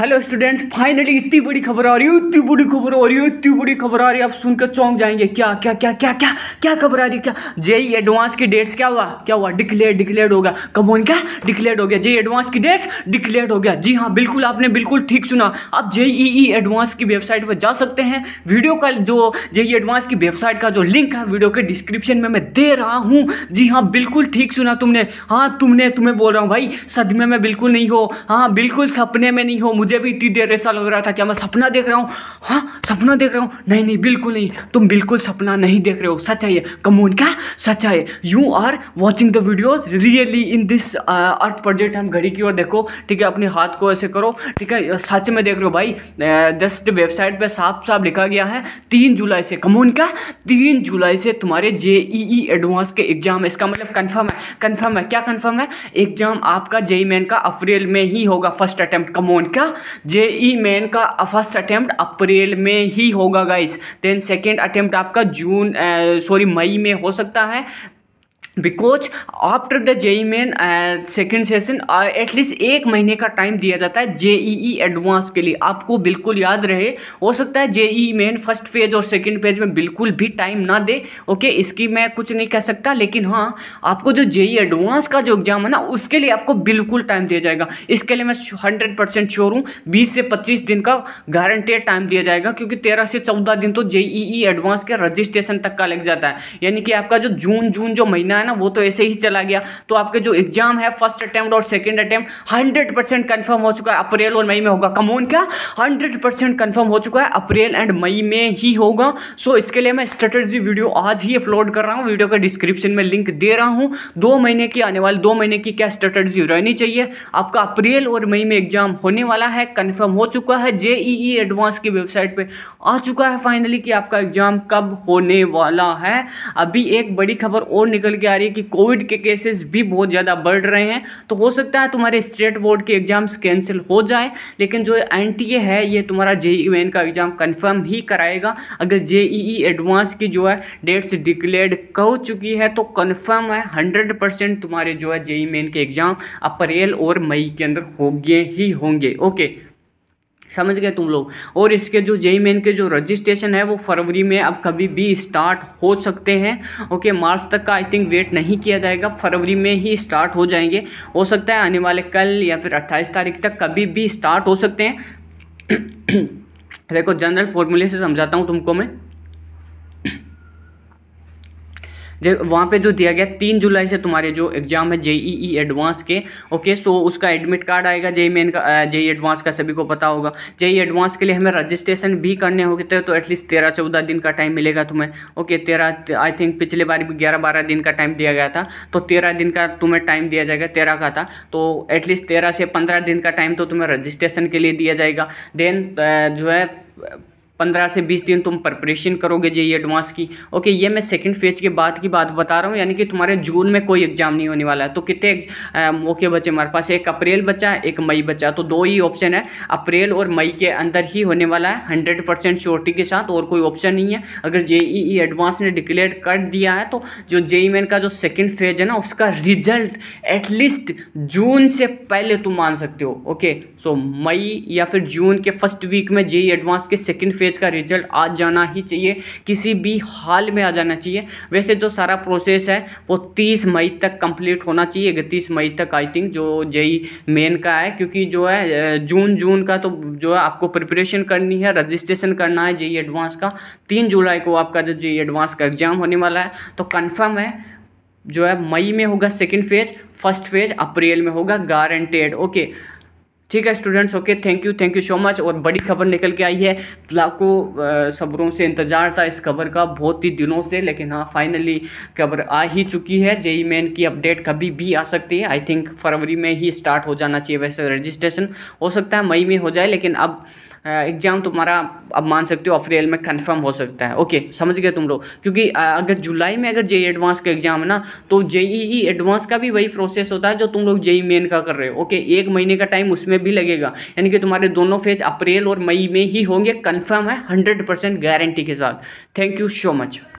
Hello students finally इतनी बड़ी खबर आ रही है इतनी बड़ी खबर आ रही है इतनी बड़ी खबर आ रही है आप सुनकर चौंक जाएंगे क्या क्या क्या क्या क्या क्या खबर आ रही है क्या जेई एडवांस e की डेट्स क्या हुआ क्या हुआ डिक्लेयर डिक्लेयर हो गया कब क्या डिक्लेयर हो गया जेई एडवांस e की डेट डिक्लेयर हो गया जी हाँ बिल्कुल आपने बिल्कुल ठीक सुना आप जेईई एडवांस e की वेबसाइट पर जा सकते हैं वीडियो का जो जेई एडवांस की वेबसाइट का जो लिंक है वीडियो के डिस्क्रिप्शन में मैं दे रहा हूँ जी हाँ बिल्कुल ठीक सुना तुमने हाँ तुमने तुम्हें बोल रहा हूँ भाई सदमे में बिल्कुल नहीं हो हाँ बिल्कुल सपने में नहीं हो मुझे मुझे भी इतनी देर ऐसा लग रहा था क्या मैं सपना देख रहा हूँ हाँ सपना देख रहा हूँ नहीं नहीं बिल्कुल नहीं तुम बिल्कुल सपना नहीं देख रहे हो सच है कमोन क्या सच है you are watching the videos really in this earth project हम घड़ी की ओर देखो ठीक है अपने हाथ को ऐसे करो ठीक है सच में देख रहे हो भाई uh, जस्ट वेबसाइट पर साफ साफ लिखा गया है तीन जुलाई से कमोन क्या तीन जुलाई से तुम्हारे जे ई एडवांस के एग्जाम इसका मतलब कन्फर्म है कन्फर्म है क्या कन्फर्म है एग्जाम आपका जेई मैन का अप्रैल में ही होगा फर्स्ट अटैम्प्ट कमोन क्या जेई मेन का फर्स्ट अटैम्प्ट अप्रैल में ही होगा गाइस देन सेकेंड अटैम्प्ट आपका जून सॉरी मई में हो सकता है because after the JEE main second session at least एक महीने का टाइम दिया जाता है जे ई एडवांस के लिए आपको बिल्कुल याद रहे हो सकता है J E main first page और सेकेंड पेज में बिल्कुल भी टाइम ना दे ओके इसकी मैं कुछ नहीं कह सकता लेकिन हाँ आपको जो जेई एडवांस e e का जो एग्ज़ाम है ना उसके लिए आपको बिल्कुल टाइम दिया जाएगा इसके लिए मैं हंड्रेड परसेंट श्योर हूँ बीस से पच्चीस दिन का गारंटेड टाइम दिया जाएगा क्योंकि तेरह से चौदह दिन तो जे ई एडवांस के रजिस्ट्रेशन तक का लग जाता है यानी कि आपका जो जून जून जो महीना है ना वो तो ऐसे ही चला गया तो आपके जो एग्जाम है फर्स्ट अटैम्प्ट और second attempt hundred percent confirm हो चुका है अप्रैल और मई में होगा कमोन क्या हंड्रेड परसेंट कन्फर्म हो चुका है अप्रैल एंड मई में ही होगा सो इसके लिए मैं स्ट्रेटेजी वीडियो आज ही अपलोड कर रहा हूँ वीडियो का डिस्क्रिप्शन में लिंक दे रहा हूँ दो महीने की आने वाले दो महीने की क्या स्ट्रेटेजी रहनी चाहिए आपका अप्रैल और मई में एग्जाम होने वाला है कन्फर्म हो चुका है जेईई एडवांस की वेबसाइट पर आ चुका है फाइनली कि आपका एग्जाम कब होने वाला है अभी एक बड़ी खबर और निकल गया जा रही है कि कोविड के केसेस भी बहुत ज़्यादा बढ़ रहे हैं तो हो सकता है तुम्हारे स्टेट बोर्ड के एग्ज़ाम्स कैंसिल हो जाए लेकिन जो एन है ये तुम्हारा जे ई e e का एग्ज़ाम कन्फर्म ही कराएगा अगर जे एडवांस e की जो है डेट्स डिक्लेयर हो चुकी है तो कन्फर्म है हंड्रेड तुम्हारे जो है जे ई के एग्ज़ाम अप्रैल और मई के अंदर हो गए ही होंगे ओके okay. समझ गए तुम लोग और इसके जो जेई मेन के जो रजिस्ट्रेशन है वो फरवरी में अब कभी भी स्टार्ट हो सकते हैं ओके मार्च तक का आई थिंक वेट नहीं किया जाएगा फरवरी में ही स्टार्ट हो जाएंगे हो सकता है आने वाले कल या फिर अट्ठाईस तारीख तक कभी भी स्टार्ट हो सकते हैं देखो जनरल फॉर्मूले से समझाता हूँ तुमको मैं जो वहाँ पे जो दिया गया तीन जुलाई से तुम्हारे जो एग्जाम है जेईई एडवांस e e के ओके सो उसका एडमिट कार्ड आएगा जेई मेन e का जेई एडवांस का सभी को पता होगा जेई एडवांस के लिए हमें रजिस्ट्रेशन भी करने होगी तो एटलीस्ट तो तेरह चौदह दिन का टाइम मिलेगा तुम्हें ओके तेरह आई थिंक पिछले बार भी ग्यारह बारह दिन का टाइम दिया गया था तो तेरह दिन का तुम्हें टाइम दिया जाएगा तेरह का था तो एटलीस्ट तेरह से पंद्रह दिन का टाइम तो तुम्हें रजिस्ट्रेशन के लिए दिया जाएगा देन जो है पंद्रह से बीस दिन तुम प्रिपरेशन करोगे जे एडवांस e की ओके ये मैं सेकंड फेज के बाद की बात बता रहा हूँ यानी कि तुम्हारे जून में कोई एग्जाम नहीं होने वाला है तो कितने मौके बचे हमारे पास एक अप्रैल बचा एक मई बचा तो दो ही ऑप्शन है अप्रैल और मई के अंदर ही होने वाला है हंड्रेड परसेंट श्योरिटी के साथ और कोई ऑप्शन नहीं है अगर जे एडवांस e ने डिक्लेयर कर दिया है तो जो जेई मेन e का जो सेकेंड फेज है ना उसका रिजल्ट एटलीस्ट जून से पहले तुम मान सकते हो ओके सो मई या फिर जून के फर्स्ट वीक में जेई एडवांस के सेकेंड फेज स्टेज का रिजल्ट आ जाना ही चाहिए किसी भी हाल में आ जाना चाहिए वैसे जो सारा प्रोसेस है वो तीस मई तक कंप्लीट होना चाहिए इकतीस मई तक आई थिंक जो जेई मेन का है क्योंकि जो है जून जून का तो जो है आपको प्रिपरेशन करनी है रजिस्ट्रेशन करना है जेई एडवांस का तीन जुलाई को आपका जो जेई एडवांस का एग्जाम होने वाला है तो कन्फर्म है जो है मई में होगा second phase first phase April में होगा गारंटेड ओके ठीक है students okay thank you thank you so much और बड़ी खबर निकल के आई है लाखों सबरों सब्रों से इंतजार था इस खबर का बहुत ही दिनों से लेकिन हाँ फाइनली खबर आ ही चुकी है जेई मेन की अपडेट कभी भी आ सकती है आई थिंक फरवरी में ही स्टार्ट हो जाना चाहिए वैसे रजिस्ट्रेशन हो सकता है मई में हो जाए लेकिन अब एग्ज़ाम तुम्हारा अब मान सकते हो अप्रैल में कन्फर्म हो सकता है ओके समझ गए तुम लोग क्योंकि अगर जुलाई में अगर जेई एडवांस e का एग्ज़ाम है ना तो जेई एडवांस e e का भी वही प्रोसेस होता है जो तुम लोग जेई मेन का कर रहे हो ओके एक महीने का टाइम उसमें भी लगेगा यानी कि तुम्हारे दोनों फेज अप्रैल और मई में ही होंगे कन्फर्म है हंड्रेड गारंटी के साथ थैंक यू सो मच